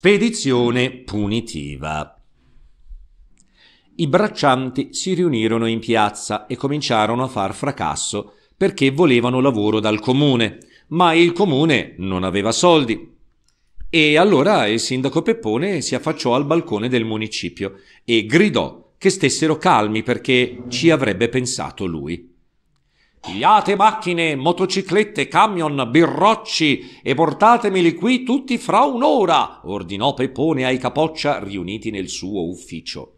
Spedizione punitiva. I braccianti si riunirono in piazza e cominciarono a far fracasso perché volevano lavoro dal comune, ma il comune non aveva soldi. E allora il sindaco Peppone si affacciò al balcone del municipio e gridò che stessero calmi perché ci avrebbe pensato lui. Pigliate macchine, motociclette, camion, birrocci e portatemeli qui tutti fra un'ora, ordinò Peppone ai capoccia riuniti nel suo ufficio.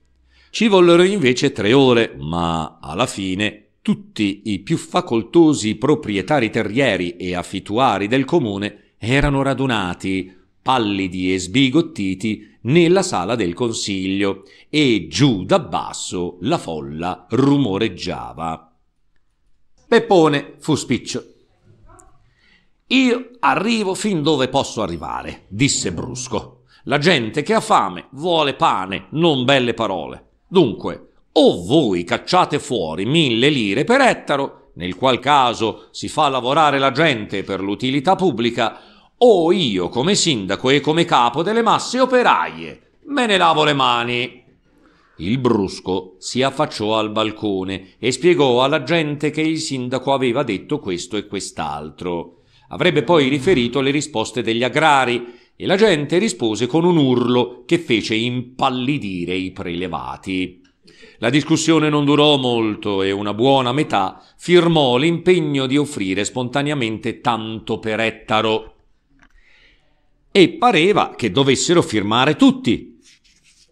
Ci vollero invece tre ore, ma alla fine tutti i più facoltosi proprietari terrieri e affituari del comune erano radunati, pallidi e sbigottiti, nella sala del consiglio e giù da basso la folla rumoreggiava. Peppone fu spiccio. Io arrivo fin dove posso arrivare, disse brusco. La gente che ha fame vuole pane, non belle parole. Dunque, o voi cacciate fuori mille lire per ettaro, nel qual caso si fa lavorare la gente per l'utilità pubblica, o io come sindaco e come capo delle masse operaie me ne lavo le mani. Il brusco si affacciò al balcone e spiegò alla gente che il sindaco aveva detto questo e quest'altro. Avrebbe poi riferito le risposte degli agrari e la gente rispose con un urlo che fece impallidire i prelevati. La discussione non durò molto e una buona metà firmò l'impegno di offrire spontaneamente tanto per ettaro. E pareva che dovessero firmare tutti.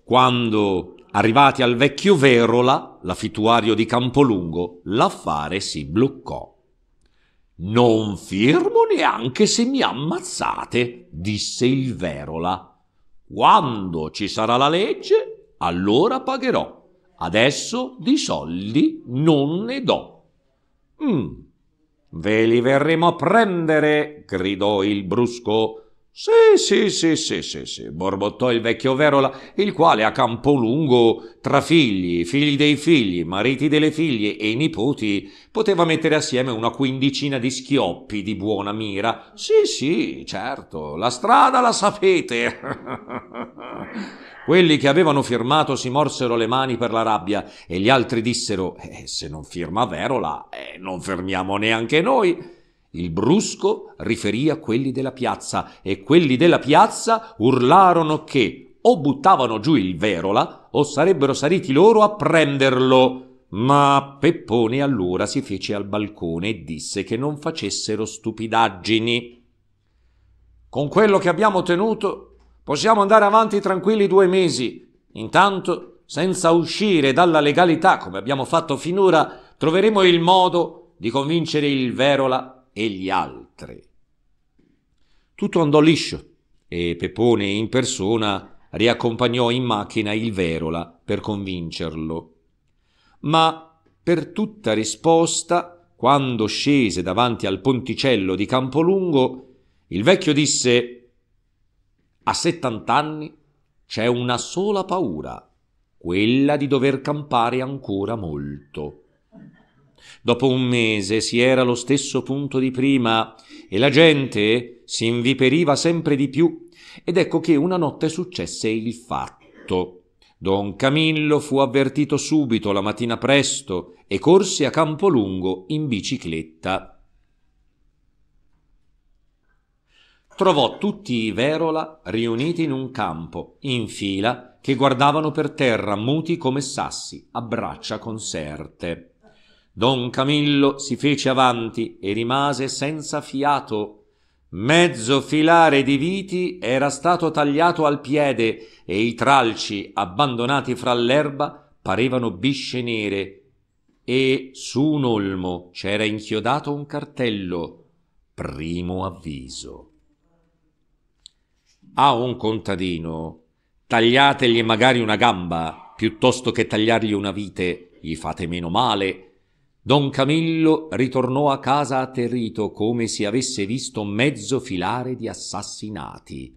Quando Arrivati al vecchio Verola, l'affittuario di Campolungo, l'affare si bloccò. Non firmo neanche se mi ammazzate, disse il Verola. Quando ci sarà la legge, allora pagherò. Adesso di soldi non ne do. Mm. Ve li verremo a prendere, gridò il brusco. Sì, sì, sì, sì, sì, sì, borbottò il vecchio Verola, il quale a Campolungo, tra figli, figli dei figli, mariti delle figlie e nipoti, poteva mettere assieme una quindicina di schioppi di buona mira. Sì, sì, certo, la strada la sapete. Quelli che avevano firmato si morsero le mani per la rabbia e gli altri dissero: eh, Se non firma Verola, eh, non fermiamo neanche noi. Il brusco riferì a quelli della piazza e quelli della piazza urlarono che o buttavano giù il verola o sarebbero saliti loro a prenderlo. Ma Peppone allora si fece al balcone e disse che non facessero stupidaggini. Con quello che abbiamo ottenuto possiamo andare avanti tranquilli due mesi. Intanto, senza uscire dalla legalità come abbiamo fatto finora, troveremo il modo di convincere il Verola e gli altri. Tutto andò liscio e Pepone in persona riaccompagnò in macchina il Verola per convincerlo. Ma per tutta risposta, quando scese davanti al ponticello di Campolungo, il vecchio disse A settant'anni c'è una sola paura, quella di dover campare ancora molto. Dopo un mese si era allo stesso punto di prima e la gente si inviperiva sempre di più ed ecco che una notte successe il fatto. Don Camillo fu avvertito subito la mattina presto e corse a Campolungo in bicicletta. Trovò tutti i Verola riuniti in un campo, in fila, che guardavano per terra muti come sassi, a braccia conserte don Camillo si fece avanti e rimase senza fiato. Mezzo filare di viti era stato tagliato al piede e i tralci, abbandonati fra l'erba, parevano bisce nere e su un olmo c'era inchiodato un cartello primo avviso. A un contadino tagliategli magari una gamba piuttosto che tagliargli una vite, gli fate meno male Don Camillo ritornò a casa atterrito come se avesse visto mezzo filare di assassinati.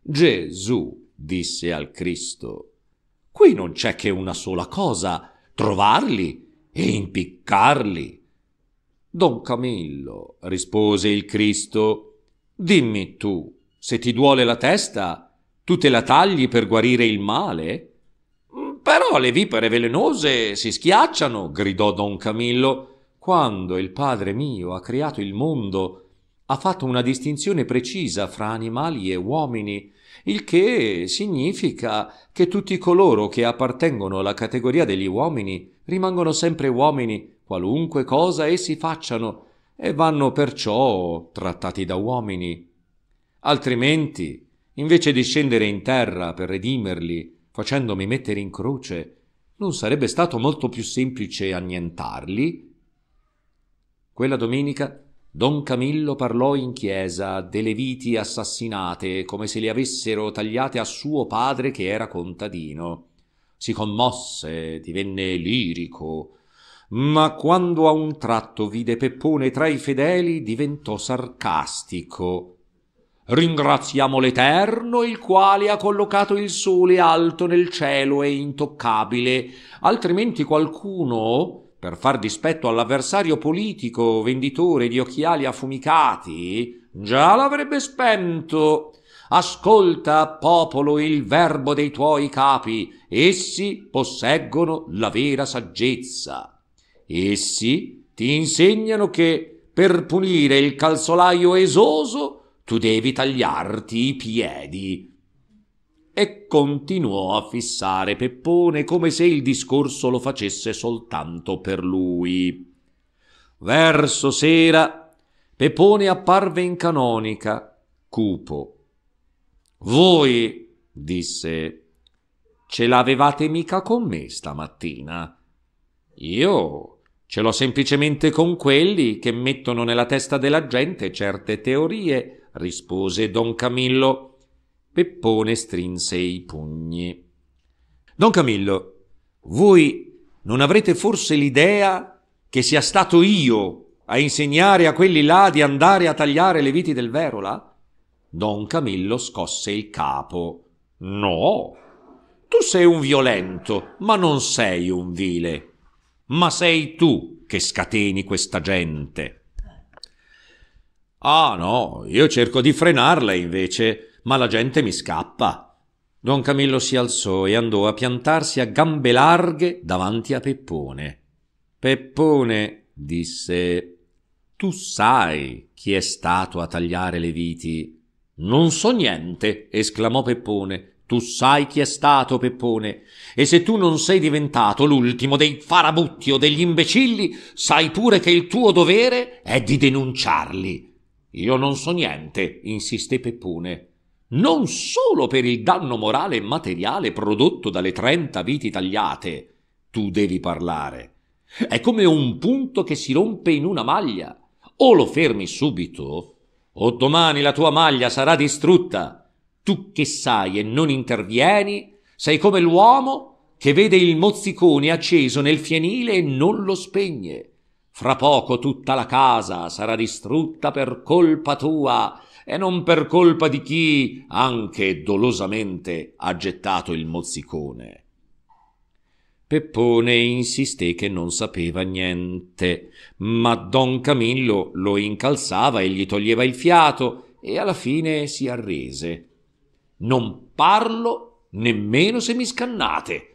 Gesù disse al Cristo, qui non c'è che una sola cosa, trovarli e impiccarli. Don Camillo, rispose il Cristo, dimmi tu, se ti duole la testa, tu te la tagli per guarire il male? Però le vipere velenose si schiacciano, gridò don Camillo. Quando il Padre mio ha creato il mondo, ha fatto una distinzione precisa fra animali e uomini, il che significa che tutti coloro che appartengono alla categoria degli uomini rimangono sempre uomini, qualunque cosa essi facciano, e vanno perciò trattati da uomini. Altrimenti, invece di scendere in terra per redimerli, facendomi mettere in croce, non sarebbe stato molto più semplice annientarli? Quella domenica Don Camillo parlò in chiesa delle viti assassinate come se le avessero tagliate a suo padre che era contadino. Si commosse, divenne lirico, ma quando a un tratto vide Peppone tra i fedeli diventò sarcastico. Ringraziamo l'Eterno, il quale ha collocato il sole alto nel cielo e intoccabile, altrimenti qualcuno, per far dispetto all'avversario politico venditore di occhiali affumicati, già l'avrebbe spento. Ascolta, popolo, il verbo dei tuoi capi, essi posseggono la vera saggezza. Essi ti insegnano che, per punire il calzolaio esoso, tu devi tagliarti i piedi. E continuò a fissare Peppone come se il discorso lo facesse soltanto per lui. Verso sera Peppone apparve in canonica, cupo. Voi, disse, ce l'avevate mica con me stamattina? Io ce l'ho semplicemente con quelli che mettono nella testa della gente certe teorie rispose don Camillo. Peppone strinse i pugni. Don Camillo, voi non avrete forse l'idea che sia stato io a insegnare a quelli là di andare a tagliare le viti del Verola? Don Camillo scosse il capo. No, tu sei un violento, ma non sei un vile. Ma sei tu che scateni questa gente. Ah no, io cerco di frenarla invece, ma la gente mi scappa. Don Camillo si alzò e andò a piantarsi a gambe larghe davanti a Peppone. Peppone disse Tu sai chi è stato a tagliare le viti? Non so niente, esclamò Peppone. Tu sai chi è stato, Peppone, e se tu non sei diventato l'ultimo dei farabutti o degli imbecilli, sai pure che il tuo dovere è di denunciarli. Io non so niente, insisté Peppone. Non solo per il danno morale e materiale prodotto dalle trenta viti tagliate, tu devi parlare. È come un punto che si rompe in una maglia. O lo fermi subito, o domani la tua maglia sarà distrutta. Tu che sai e non intervieni, sei come l'uomo che vede il mozzicone acceso nel fienile e non lo spegne fra poco tutta la casa sarà distrutta per colpa tua e non per colpa di chi anche dolosamente ha gettato il mozzicone. Peppone insisté che non sapeva niente, ma don Camillo lo incalzava e gli toglieva il fiato e alla fine si arrese. Non parlo nemmeno se mi scannate.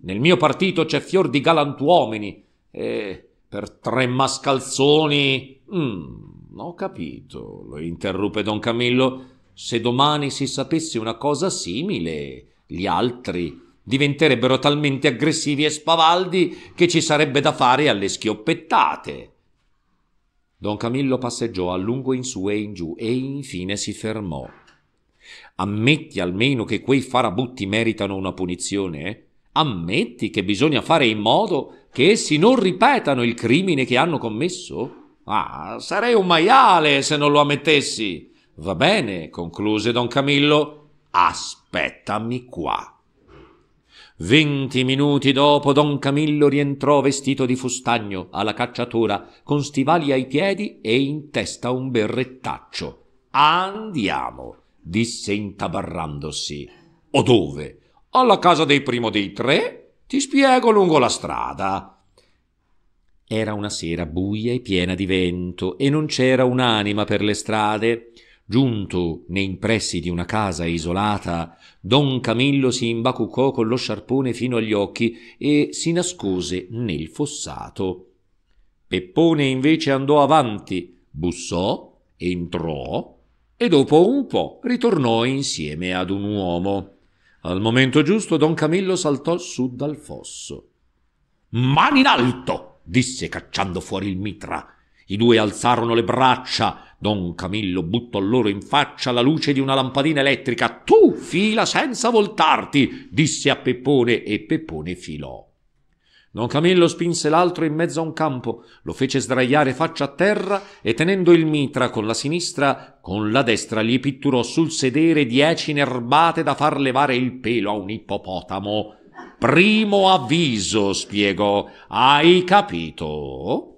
Nel mio partito c'è fior di galantuomini e per tre mascalzoni? Mm, ho capito, lo interruppe don Camillo. Se domani si sapesse una cosa simile, gli altri diventerebbero talmente aggressivi e spavaldi che ci sarebbe da fare alle schioppettate. Don Camillo passeggiò a lungo in su e in giù e infine si fermò. Ammetti almeno che quei farabutti meritano una punizione? Eh? Ammetti che bisogna fare in modo che essi non ripetano il crimine che hanno commesso? Ah, sarei un maiale se non lo ammettessi. Va bene, concluse don Camillo, aspettami qua. Venti minuti dopo don Camillo rientrò vestito di fustagno alla cacciatura, con stivali ai piedi e in testa un berrettaccio. Andiamo, disse intabarrandosi. O dove? Alla casa dei primo dei tre? Ti spiego lungo la strada. Era una sera buia e piena di vento e non c'era un'anima per le strade. Giunto nei pressi di una casa isolata, don Camillo si imbacuccò con lo sciarpone fino agli occhi e si nascose nel fossato. Peppone invece andò avanti, bussò, entrò e dopo un po' ritornò insieme ad un uomo. Al momento giusto don Camillo saltò su dal fosso. Mani in alto! disse cacciando fuori il mitra. I due alzarono le braccia. Don Camillo buttò loro in faccia la luce di una lampadina elettrica. Tu fila senza voltarti, disse a Peppone e Peppone filò. Don Camillo spinse l'altro in mezzo a un campo, lo fece sdraiare faccia a terra e tenendo il mitra con la sinistra, con la destra gli pitturò sul sedere dieci nerbate da far levare il pelo a un ippopotamo. Primo avviso, spiegò. Hai capito?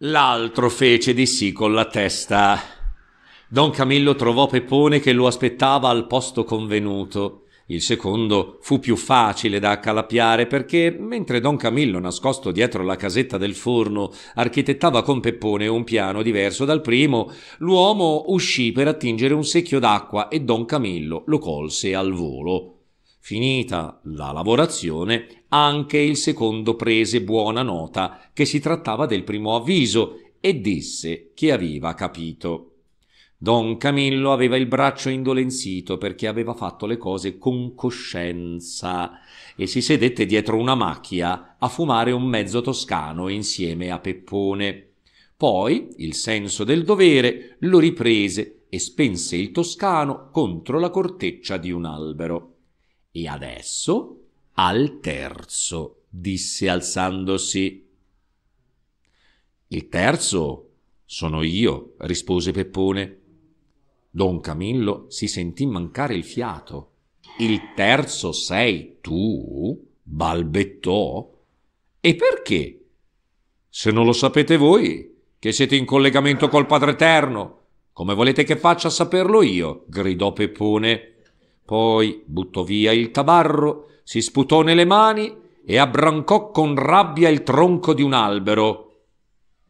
L'altro fece di sì con la testa. Don Camillo trovò Peppone che lo aspettava al posto convenuto. Il secondo fu più facile da accalappiare perché, mentre Don Camillo, nascosto dietro la casetta del forno, architettava con Peppone un piano diverso dal primo, l'uomo uscì per attingere un secchio d'acqua e Don Camillo lo colse al volo. Finita la lavorazione, anche il secondo prese buona nota che si trattava del primo avviso e disse che aveva capito. Don Camillo aveva il braccio indolenzito perché aveva fatto le cose con coscienza e si sedette dietro una macchia a fumare un mezzo toscano insieme a Peppone. Poi il senso del dovere lo riprese e spense il toscano contro la corteccia di un albero. E adesso al terzo, disse alzandosi. Il terzo sono io, rispose Peppone. Don Camillo si sentì mancare il fiato. Il terzo sei tu? balbettò. E perché? Se non lo sapete voi, che siete in collegamento col Padre Eterno, come volete che faccia a saperlo io? gridò Peppone. Poi buttò via il tabarro, si sputò nelle mani e abbrancò con rabbia il tronco di un albero.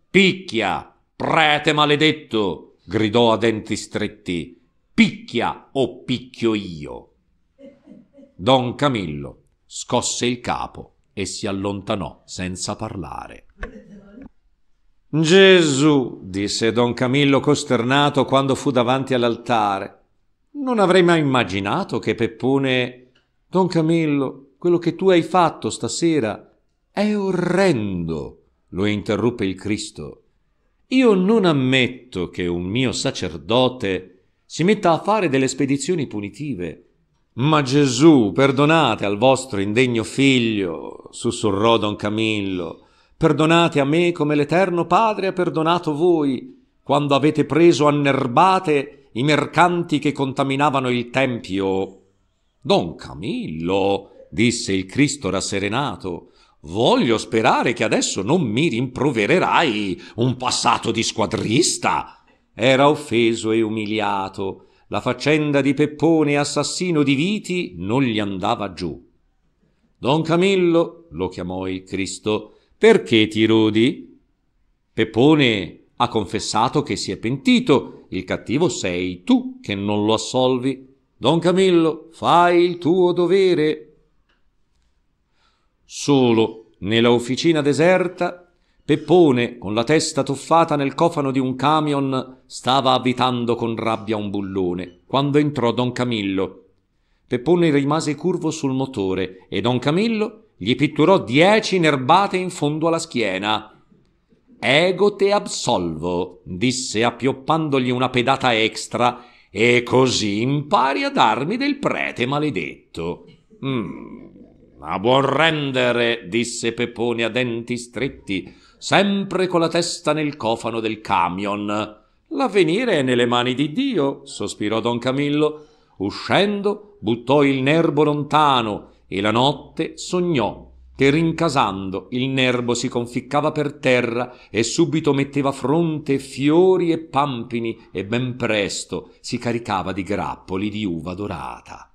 Picchia, prete maledetto! gridò a denti stretti, picchia o picchio io. Don Camillo scosse il capo e si allontanò senza parlare. Gesù, disse don Camillo costernato quando fu davanti all'altare, non avrei mai immaginato che Peppone... Don Camillo, quello che tu hai fatto stasera è orrendo, lo interruppe il Cristo. Io non ammetto che un mio sacerdote si metta a fare delle spedizioni punitive. Ma Gesù, perdonate al vostro indegno figlio, sussurrò don Camillo, perdonate a me come l'Eterno Padre ha perdonato voi, quando avete preso a nerbate i mercanti che contaminavano il Tempio. Don Camillo, disse il Cristo rasserenato, Voglio sperare che adesso non mi rimprovererai un passato di squadrista. Era offeso e umiliato. La faccenda di Peppone assassino di Viti non gli andava giù. Don Camillo, lo chiamò il Cristo, perché ti rodi? Peppone ha confessato che si è pentito, il cattivo sei tu che non lo assolvi. Don Camillo, fai il tuo dovere, Solo nella officina deserta, Peppone, con la testa tuffata nel cofano di un camion, stava avvitando con rabbia un bullone, quando entrò Don Camillo. Peppone rimase curvo sul motore e Don Camillo gli pitturò dieci nerbate in fondo alla schiena. Ego te absolvo, disse appioppandogli una pedata extra, e così impari ad armi del prete maledetto. Mm, a buon rendere, disse Peppone a denti stretti, sempre con la testa nel cofano del camion. L'avvenire è nelle mani di Dio, sospirò don Camillo. Uscendo, buttò il nerbo lontano e la notte sognò che rincasando il nerbo si conficcava per terra e subito metteva fronte fiori e pampini e ben presto si caricava di grappoli di uva dorata.